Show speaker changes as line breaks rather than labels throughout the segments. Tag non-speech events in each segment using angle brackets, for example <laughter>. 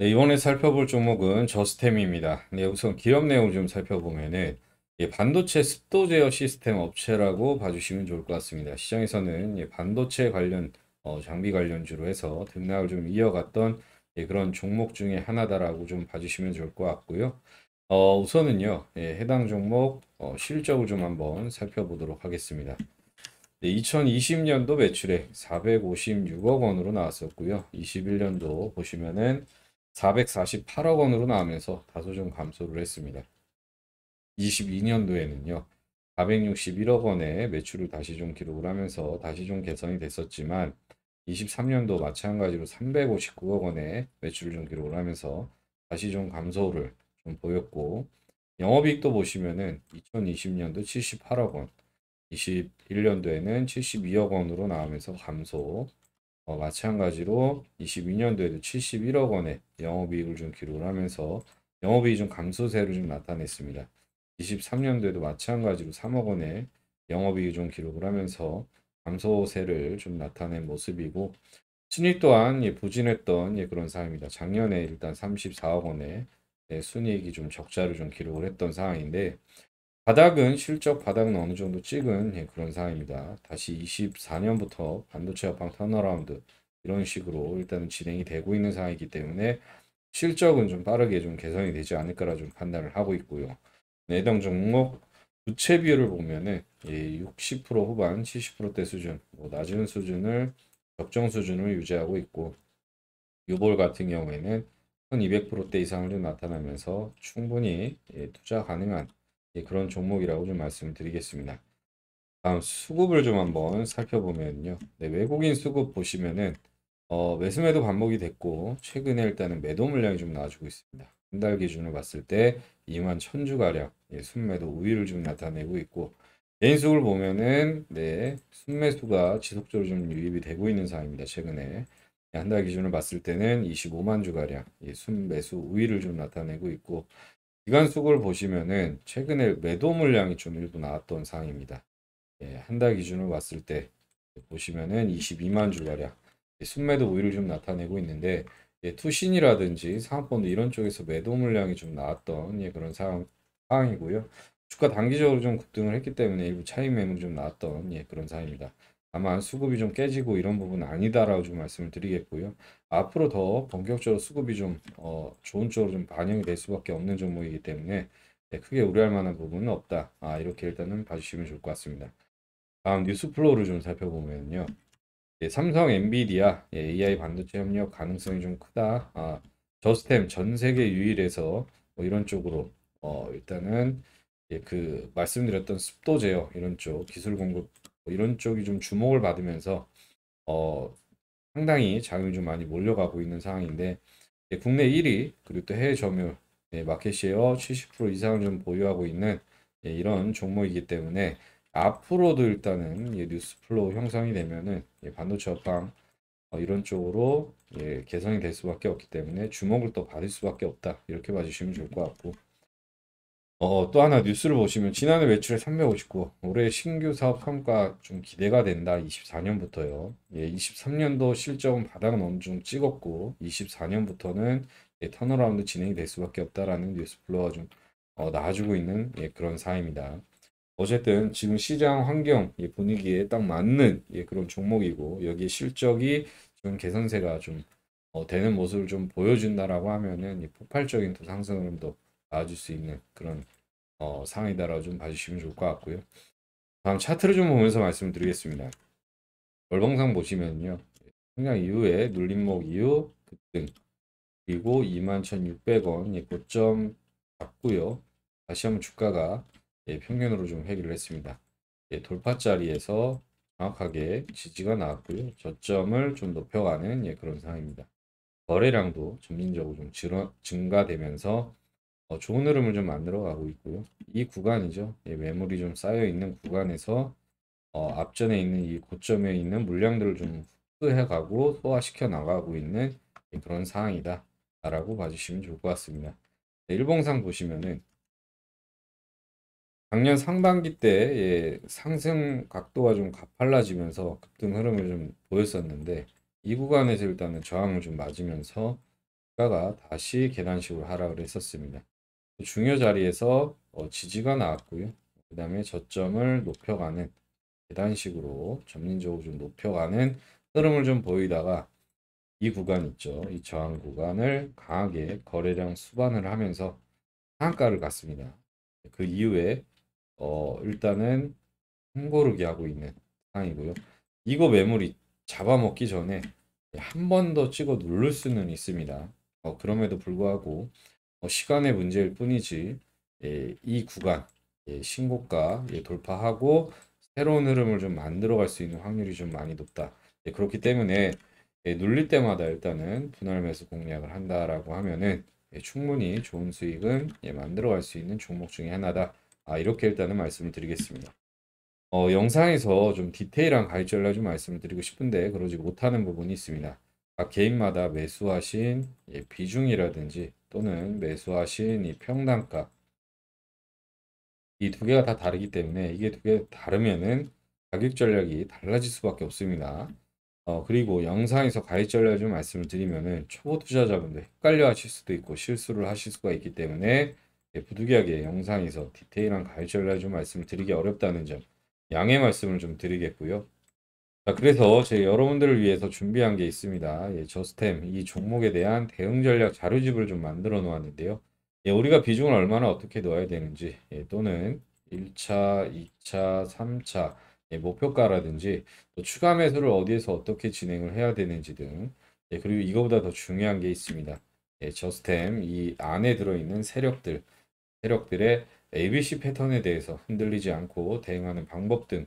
네, 이번에 살펴볼 종목은 저스템입니다. 네, 우선 기업 내용 좀 살펴보면은 예, 반도체 습도 제어 시스템 업체라고 봐주시면 좋을 것 같습니다. 시장에서는 예, 반도체 관련 어, 장비 관련주로 해서 등락을 좀 이어갔던 예, 그런 종목 중에 하나다라고 좀 봐주시면 좋을 것 같고요. 어, 우선은요, 예, 해당 종목 어, 실적을 좀 한번 살펴보도록 하겠습니다. 네, 2020년도 매출액 456억 원으로 나왔었고요. 21년도 보시면은 448억 원으로 나오면서 다소 좀 감소를 했습니다. 22년도에는요. 461억 원의 매출을 다시 좀 기록을 하면서 다시 좀 개선이 됐었지만 23년도 마찬가지로 359억 원의 매출을 좀 기록을 하면서 다시 좀 감소를 좀 보였고 영업이익도 보시면은 2020년도 78억 원, 21년도에는 72억 원으로 나오면서 감소, 어, 마찬가지로 22년도에도 71억 원의 영업이익을 좀 기록을 하면서 영업이익 좀 감소세를 좀 나타냈습니다. 23년도에도 마찬가지로 3억 원의 영업이익 좀 기록을 하면서 감소세를 좀 나타낸 모습이고 순익 또한 예, 부진했던 예, 그런 상황입니다. 작년에 일단 34억 원의 예, 순이익이 좀 적자를 좀 기록을 했던 상황인데 바닥은 실적 바닥은 어느 정도 찍은 예, 그런 상황입니다. 다시 24년부터 반도체 업황 턴어라운드 이런 식으로 일단은 진행이 되고 있는 상황이기 때문에 실적은 좀 빠르게 좀 개선이 되지 않을까라 좀 판단을 하고 있고요. 네, 해당 종목 부채 비율을 보면은 예, 60% 후반 70%대 수준 뭐 낮은 수준을 적정 수준을 유지하고 있고 유볼 같은 경우에는 1200%대 이상을 좀 나타나면서 충분히 예, 투자 가능한 예, 그런 종목이라고 좀 말씀드리겠습니다. 다음 수급을 좀 한번 살펴보면요. 네, 외국인 수급 보시면은 어, 매수매도 반복이 됐고 최근에 일단은 매도 물량이 좀 나와주고 있습니다. 한 달 기준으로 봤을 때 2만 1000주 가량 예, 순매도 우위를 좀 나타내고 있고 개인 수급을 보면은 네, 순매수가 지속적으로 좀 유입이 되고 있는 상황입니다. 최근에 한 달 기준으로 봤을 때는 25만 주 가량 예, 순매수 우위를 좀 나타내고 있고 기간수급을 보시면은 최근에 매도 물량이 좀 일부 나왔던 상황입니다. 예, 한 달 기준으로 봤을 때 보시면은 22만 주가량 예, 순매도 우위를 좀 나타내고 있는데 예, 투신이라든지 상업펀드 이런 쪽에서 매도 물량이 좀 나왔던 예, 그런 상황, 이고요 주가 단기적으로 좀 급등을 했기 때문에 일부 차익 매물 좀 나왔던 예, 그런 상황입니다. 아마 수급이 좀 깨지고 이런 부분은 아니다라고 좀 말씀을 드리겠고요. 앞으로 더 본격적으로 수급이 좀 어, 좋은 쪽으로 좀 반영이 될 수밖에 없는 종목이기 때문에 네, 크게 우려할 만한 부분은 없다. 아, 이렇게 일단은 봐주시면 좋을 것 같습니다. 다음 뉴스 플로우를 좀 살펴보면요. 예, 삼성, 엔비디아, 예, AI 반도체 협력 가능성이 좀 크다. 아, 저스템 전 세계 유일해서 뭐 이런 쪽으로 어, 일단은 예, 그 말씀드렸던 습도 제어 이런 쪽 기술 공급 뭐 이런 쪽이 좀 주목을 받으면서 어, 상당히 자금이 좀 많이 몰려가고 있는 상황인데 예, 국내 1위 그리고 또 해외 점유율 예, 마켓시어 70% 이상을 좀 보유하고 있는 예, 이런 종목이기 때문에 앞으로도 일단은 예, 뉴스 플로우 형성이 되면은 예, 반도체 업황 어, 이런 쪽으로 예, 개선이 될 수밖에 없기 때문에 주목을 또 받을 수밖에 없다 이렇게 봐주시면 좋을 것 같고 어, 또 하나 뉴스를 보시면 지난해 매출 359억, 올해 신규 사업 성과 좀 기대가 된다. 24년부터요. 예, 23년도 실적은 바닥은 어느 정도 찍었고 24년부터는 예, 턴어라운드 진행이 될 수밖에 없다라는 뉴스플로어가 좀 어, 나아지고 있는 예, 그런 사입니다. 어쨌든 지금 시장 환경 예, 분위기에 딱 맞는 예, 그런 종목이고 여기 실적이 지 개선세가 좀 어, 되는 모습을 좀 보여준다라고 하면은 예, 폭발적인 또 상승 흐름도 나아질 수 있는 그런 어, 상황이다라고 좀 봐주시면 좋을 것 같고요. 다음 차트를 좀 보면서 말씀드리겠습니다. 월봉상 보시면요. 성장 이후에 눌림목 이후 급등 그리고 21,600원 예, 고점 잡고요. 다시 한번 주가가 예, 평균으로 좀 회귀를 했습니다. 예, 돌파자리에서 정확하게 지지가 나왔고요. 저점을 좀 높여가는 예, 그런 상황입니다. 거래량도 점진적으로 좀 증가되면서 어, 좋은 흐름을 좀 만들어 가고 있고요. 이 구간이죠. 예, 매물이 좀 쌓여 있는 구간에서 어, 앞전에 있는 이 고점에 있는 물량들을 좀 흡수해 가고 소화시켜 나가고 있는 그런 상황이다 라고 봐주시면 좋을 것 같습니다. 네, 일봉상 보시면은 작년 상반기 때 예, 상승 각도가 좀 가팔라지면서 급등 흐름을 좀 보였었는데 이 구간에서 일단은 저항을 좀 맞으면서 주가가 다시 계단식으로 하락을 했었습니다. 중요 자리에서 어, 지지가 나왔고요. 그 다음에 저점을 높여가는 계단식으로 점진적으로 좀 높여가는 흐름을 좀 보이다가 이 구간 있죠. 이 저항 구간을 강하게 거래량 수반을 하면서 상가를 갔습니다. 그 이후에 어 일단은 흥고르기 하고 있는 상황이고요. 이거 매물이 잡아먹기 전에 한 번 더 찍어 누를 수는 있습니다. 어 그럼에도 불구하고 어, 시간의 문제일 뿐이지 예, 이 구간 예, 신고가 예, 돌파하고 새로운 흐름을 좀 만들어 갈 수 있는 확률이 좀 많이 높다 예, 그렇기 때문에 예, 눌릴 때마다 일단은 분할 매수 공략을 한다라고 하면은 예, 충분히 좋은 수익은 예, 만들어 갈 수 있는 종목 중에 하나다 아, 이렇게 일단은 말씀을 드리겠습니다 어, 영상에서 좀 디테일한 가이드를 좀 말씀을 드리고 싶은데 그러지 못하는 부분이 있습니다 각 아, 개인마다 매수하신 비중이라든지 또는 음. 매수하신 이 평단가 이 두 개가 다 다르기 때문에 이게 두 개 다르면은 가격 전략이 달라질 수밖에 없습니다. 어, 그리고 영상에서 가입 전략 좀 말씀을 드리면은 초보 투자자분들 헷갈려 하실 수도 있고 실수를 하실 수가 있기 때문에 예, 부득이하게 영상에서 디테일한 가입 전략 좀 말씀을 드리기 어렵다는 점 양해 말씀을 좀 드리겠고요. 자, 그래서 제 여러분들을 위해서 준비한 게 있습니다. 예, 저스템 이 종목에 대한 대응 전략 자료집을 좀 만들어 놓았는데요. 예, 우리가 비중을 얼마나 어떻게 넣어야 되는지 예, 또는 1차, 2차, 3차 예, 목표가라든지 또 추가 매수를 어디에서 어떻게 진행을 해야 되는지 등 예, 그리고 이거보다 더 중요한 게 있습니다. 예, 저스템 이 안에 들어있는 세력들 세력들의 ABC 패턴에 대해서 흔들리지 않고 대응하는 방법 등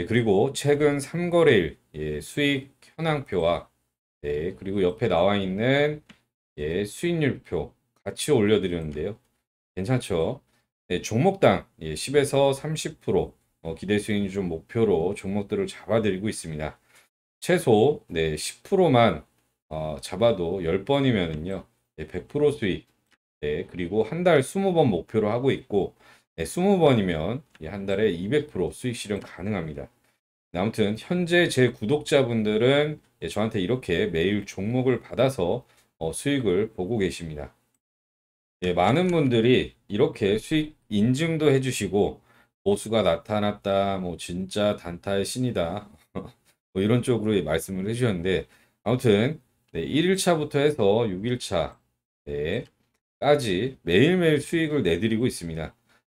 예, 그리고 최근 3거래일 예, 수익 현황표와 네, 그리고 옆에 나와 있는 예, 수익률표 같이 올려드렸는데요. 괜찮죠? 네, 종목당 예, 10에서 30% 어, 기대 수익률 좀 목표로 종목들을 잡아드리고 있습니다. 최소 네, 10%만 어, 잡아도 1 0번이면요 네, 100% 수익. 네, 그리고 한 달 20번 목표로 하고 있고 네, 20번이면 한 달에 200% 수익 실현 가능합니다. 아무튼 현재 제 구독자분들은 예, 저한테 이렇게 매일 종목을 받아서 어, 수익을 보고 계십니다. 예, 많은 분들이 이렇게 수익 인증도 해주시고 보수가 뭐 나타났다, 뭐 진짜 단타의 신이다 <laughs> 뭐 이런 쪽으로 말씀을 해주셨는데 아무튼 네, 1일차부터 해서 6일차까지 매일매일 수익을 내드리고 있습니다.